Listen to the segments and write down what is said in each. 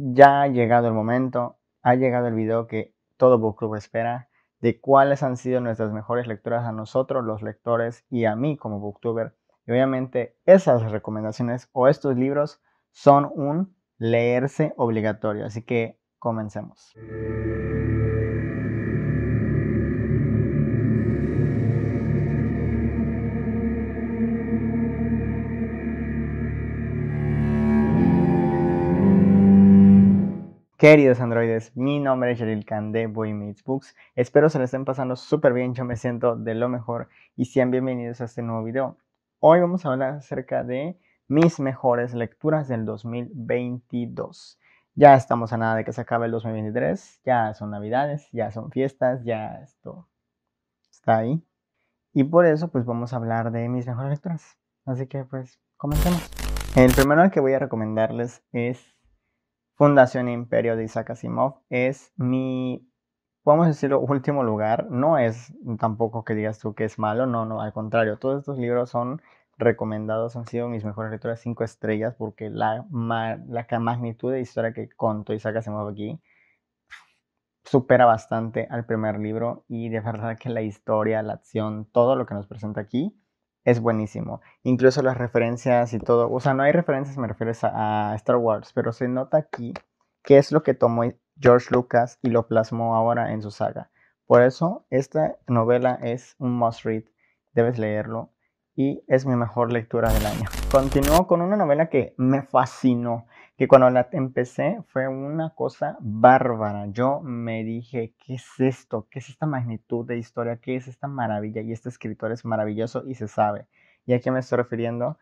ya ha llegado el momento, ha llegado el video que todo Book Club espera de cuáles han sido nuestras mejores lecturas a nosotros, los lectores, y a mí como booktuber. Y obviamente esas recomendaciones o estos libros son un leerse obligatorio. Así que comencemos. Queridos androides, mi nombre es Jeril Khan de Boy Meets Books. Espero se les estén pasando súper bien, yo me siento de lo mejor y sean bienvenidos a este nuevo video. Hoy vamos a hablar acerca de mis mejores lecturas del 2022. Ya estamos a nada de que se acabe el 2023, ya son navidades, ya son fiestas, ya esto está ahí. Y por eso pues vamos a hablar de mis mejores lecturas. Así que pues comencemos. El primero que voy a recomendarles es Fundación Imperio de Isaac Asimov es mi, podemos decirlo, último lugar. No es tampoco que digas tú que es malo, no, no, al contrario, todos estos libros son recomendados, han sido mis mejores lecturas cinco estrellas porque la, la magnitud de historia que contó Isaac Asimov aquí supera bastante al primer libro y de verdad que la historia, la acción, todo lo que nos presenta aquí es buenísimo. Incluso las referencias y todo. O sea, no hay referencias, me refiero a, Star Wars, pero se nota aquí que es lo que tomó George Lucas y lo plasmó ahora en su saga. Por eso, esta novela es un must read, debes leerlo y es mi mejor lectura del año. Continúo con una novela que me fascinó que cuando la empecé fue una cosa bárbara. Yo me dije, ¿qué es esto? ¿Qué es esta magnitud de historia? ¿Qué es esta maravilla? Y este escritor es maravilloso y se sabe. ¿Y a qué me estoy refiriendo?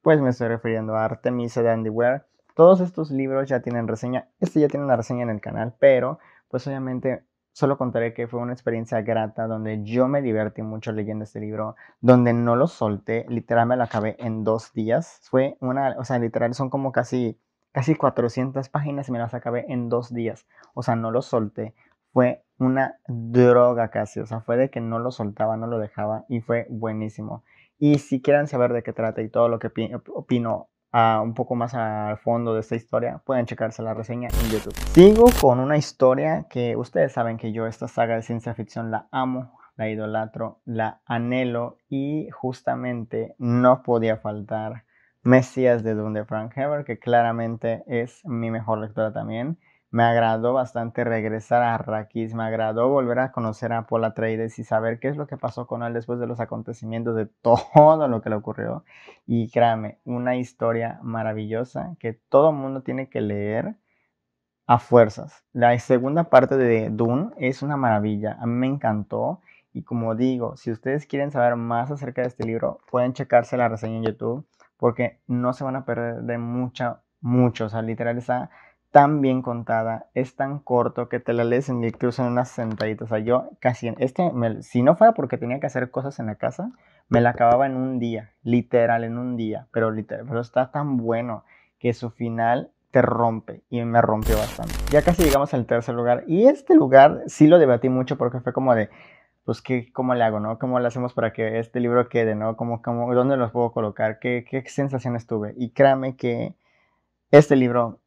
Pues me estoy refiriendo a Artemisa de Andy Weir. Todos estos libros ya tienen reseña. Este ya tiene una reseña en el canal, pero pues obviamente solo contaré que fue una experiencia grata donde yo me divertí mucho leyendo este libro, donde no lo solté, literal me lo acabé en dos días. Fue una, o sea, literal son como casi casi 400 páginas y me las acabé en dos días. O sea, no lo solté. Fue una droga casi. O sea, fue de que no lo soltaba, no lo dejaba y fue buenísimo. Y si quieren saber de qué trata y todo lo que opino ah, un poco más al fondo de esta historia, pueden checarse la reseña en YouTube. Sigo con una historia que ustedes saben que yo esta saga de ciencia ficción la amo, la idolatro, la anhelo y justamente no podía faltar Mesías de Dune de Frank Heber, que claramente es mi mejor lectora también. Me agradó bastante regresar a Raquis me agradó volver a conocer a Paul Atreides y saber qué es lo que pasó con él después de los acontecimientos, de todo lo que le ocurrió. Y créame, una historia maravillosa que todo mundo tiene que leer a fuerzas. La segunda parte de Dune es una maravilla, a mí me encantó. Y como digo, si ustedes quieren saber más acerca de este libro, pueden checarse la reseña en YouTube porque no se van a perder de mucha, mucho. O sea, literal está tan bien contada, es tan corto que te la lees en, incluso en unas sentaditas. O sea, yo casi, en este, si no fuera porque tenía que hacer cosas en la casa, me la acababa en un día, literal, en un día. Pero, literal, pero está tan bueno que su final te rompe y me rompió bastante. Ya casi llegamos al tercer lugar y este lugar sí lo debatí mucho porque fue como de, pues, ¿qué, ¿cómo le hago, no? ¿Cómo le hacemos para que este libro quede, no? ¿Cómo, cómo, ¿Dónde los puedo colocar? ¿Qué, ¿Qué sensaciones tuve? Y créame que este libro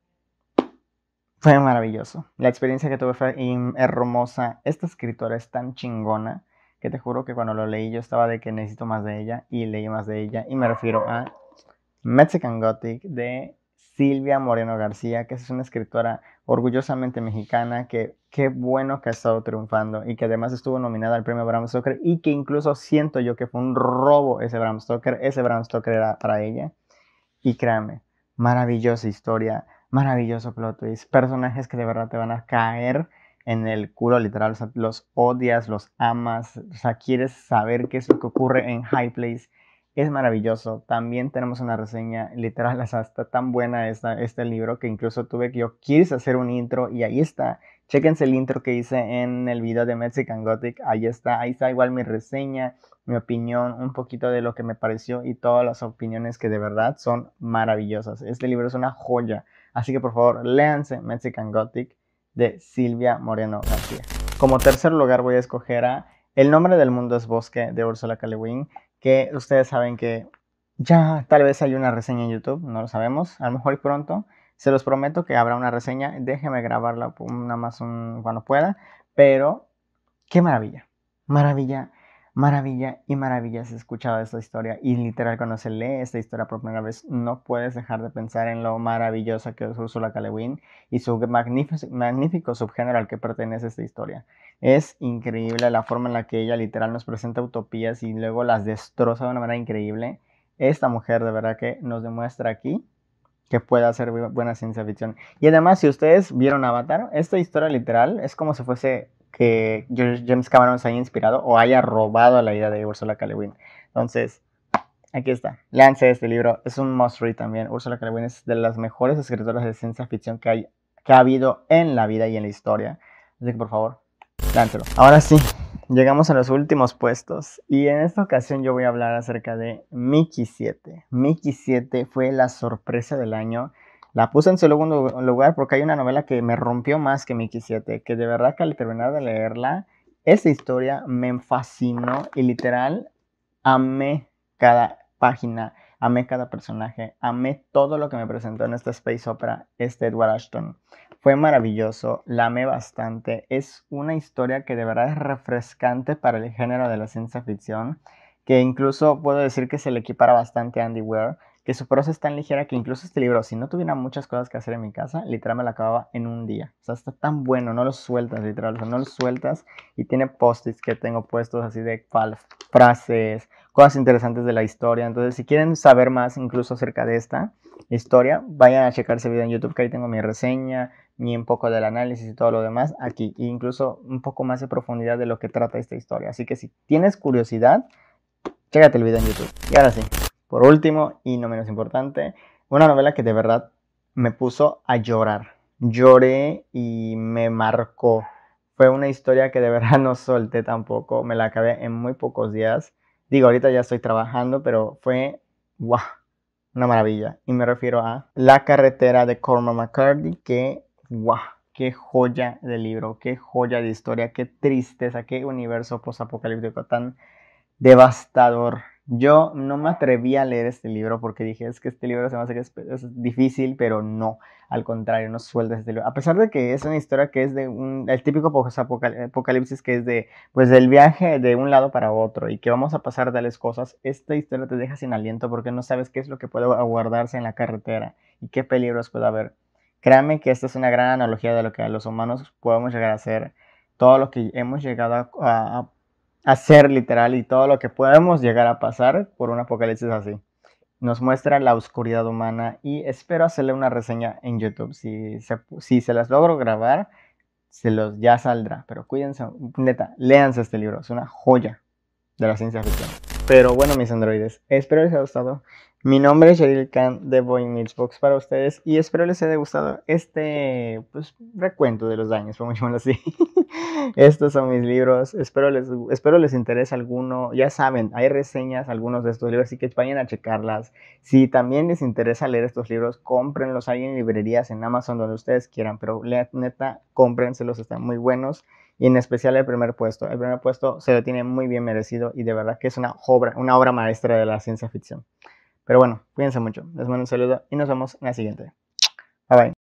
fue maravilloso. La experiencia que tuve fue hermosa. Esta escritora es tan chingona que te juro que cuando lo leí yo estaba de que necesito más de ella y leí más de ella. Y me refiero a Mexican Gothic de Silvia Moreno García, que es una escritora orgullosamente mexicana, que qué bueno que ha estado triunfando y que además estuvo nominada al premio Bram Stoker y que incluso siento yo que fue un robo ese Bram Stoker, ese Bram Stoker era para ella. Y créame, maravillosa historia, maravilloso plot twist, personajes que de verdad te van a caer en el culo literal, los odias, los amas, o sea, quieres saber qué es lo que ocurre en High Place es maravilloso. También tenemos una reseña, literal, hasta tan buena esta, este libro que incluso tuve que yo quise hacer un intro y ahí está. Chequense el intro que hice en el video de Mexican Gothic, ahí está, ahí está igual mi reseña, mi opinión, un poquito de lo que me pareció y todas las opiniones que de verdad son maravillosas. Este libro es una joya, así que por favor, léanse Mexican Gothic de Silvia Moreno García. Como tercer lugar voy a escoger a El nombre del mundo es bosque de Ursula K. Le que ustedes saben que ya tal vez hay una reseña en YouTube, no lo sabemos, a lo mejor pronto. Se los prometo que habrá una reseña, déjeme grabarla una más cuando pueda, pero qué maravilla, maravilla maravilla y maravilla has escuchado esta historia y literal cuando se lee esta historia por primera vez no puedes dejar de pensar en lo maravillosa que es Ursula K. y su magnífico, subgénero al que pertenece esta historia. Es increíble la forma en la que ella literal nos presenta utopías y luego las destroza de una manera increíble. Esta mujer de verdad que nos demuestra aquí que puede hacer buena ciencia ficción. Y además, si ustedes vieron Avatar, esta historia literal es como si fuese que James Cameron se haya inspirado o haya robado la idea de Ursula K. Le Guin. Entonces, aquí está. Lance este libro. Es un must read también. Ursula K. Le Guin es de las mejores escritoras de ciencia ficción que, hay, que ha habido en la vida y en la historia. Así que, por favor, láncelo. Ahora sí, llegamos a los últimos puestos. Y en esta ocasión yo voy a hablar acerca de Mickey 7. Mickey 7 fue la sorpresa del año la puse en segundo lugar porque hay una novela que me rompió más que Mickey 7, que de verdad que al terminar de leerla, esa historia me fascinó y literal amé cada página, amé cada personaje, amé todo lo que me presentó en esta space opera, este Edward Ashton. Fue maravilloso, la amé bastante. Es una historia que de verdad es refrescante para el género de la ciencia ficción, que incluso puedo decir que se le equipara bastante a Andy Weir que su prosa es tan ligera que incluso este libro, si no tuviera muchas cosas que hacer en mi casa, literal me la acababa en un día. O sea, está tan bueno, no lo sueltas, literal, no lo sueltas y tiene post-its que tengo puestos así de frases, cosas interesantes de la historia. Entonces, si quieren saber más incluso acerca de esta historia, vayan a checar ese video en YouTube que ahí tengo mi reseña, ni un poco del análisis y todo lo demás aquí, e incluso un poco más de profundidad de lo que trata esta historia. Así que si tienes curiosidad, chécate el video en YouTube. Y ahora sí. Por último, y no menos importante, una novela que de verdad me puso a llorar. Lloré y me marcó. Fue una historia que de verdad no solté tampoco. Me la acabé en muy pocos días. Digo, ahorita ya estoy trabajando, pero fue ¡guau! una maravilla. Y me refiero a La carretera de Cormac McCarthy, que ¡guau! qué joya de libro, qué joya de historia, qué tristeza, qué universo postapocalíptico tan devastador yo no me atreví a leer este libro porque dije, es que este libro se va a ser es, difícil, pero no, al contrario, no suelta este libro. A pesar de que es una historia que es de un, el típico apocalipsis que es de, pues, del viaje de un lado para otro y que vamos a pasar tales cosas, esta historia te deja sin aliento porque no sabes qué es lo que puede aguardarse en la carretera y qué peligros puede haber. Créame que esta es una gran analogía de lo que los humanos podemos llegar a hacer, todo lo que hemos llegado a, a hacer literal y todo lo que podemos llegar a pasar por un apocalipsis así. Nos muestra la oscuridad humana y espero hacerle una reseña en YouTube. Si se, si se las logro grabar, se los ya saldrá. Pero cuídense, neta, léanse este libro, es una joya de la ciencia ficción. Pero bueno, mis androides, espero les haya gustado. Mi nombre es Yadil Khan de Boy Meets Box para ustedes y espero les haya gustado este pues, recuento de los daños, por muy llamarlo así. estos son mis libros, espero les, espero les interese alguno. Ya saben, hay reseñas, algunos de estos libros, así que vayan a checarlas. Si también les interesa leer estos libros, cómprenlos. Hay en librerías, en Amazon, donde ustedes quieran, pero neta, cómprenselos, están muy buenos y en especial el primer puesto. El primer puesto se lo tiene muy bien merecido y de verdad que es una obra, una obra maestra de la ciencia ficción. Pero bueno, cuídense mucho, les mando un saludo y nos vemos en la siguiente. Bye bye.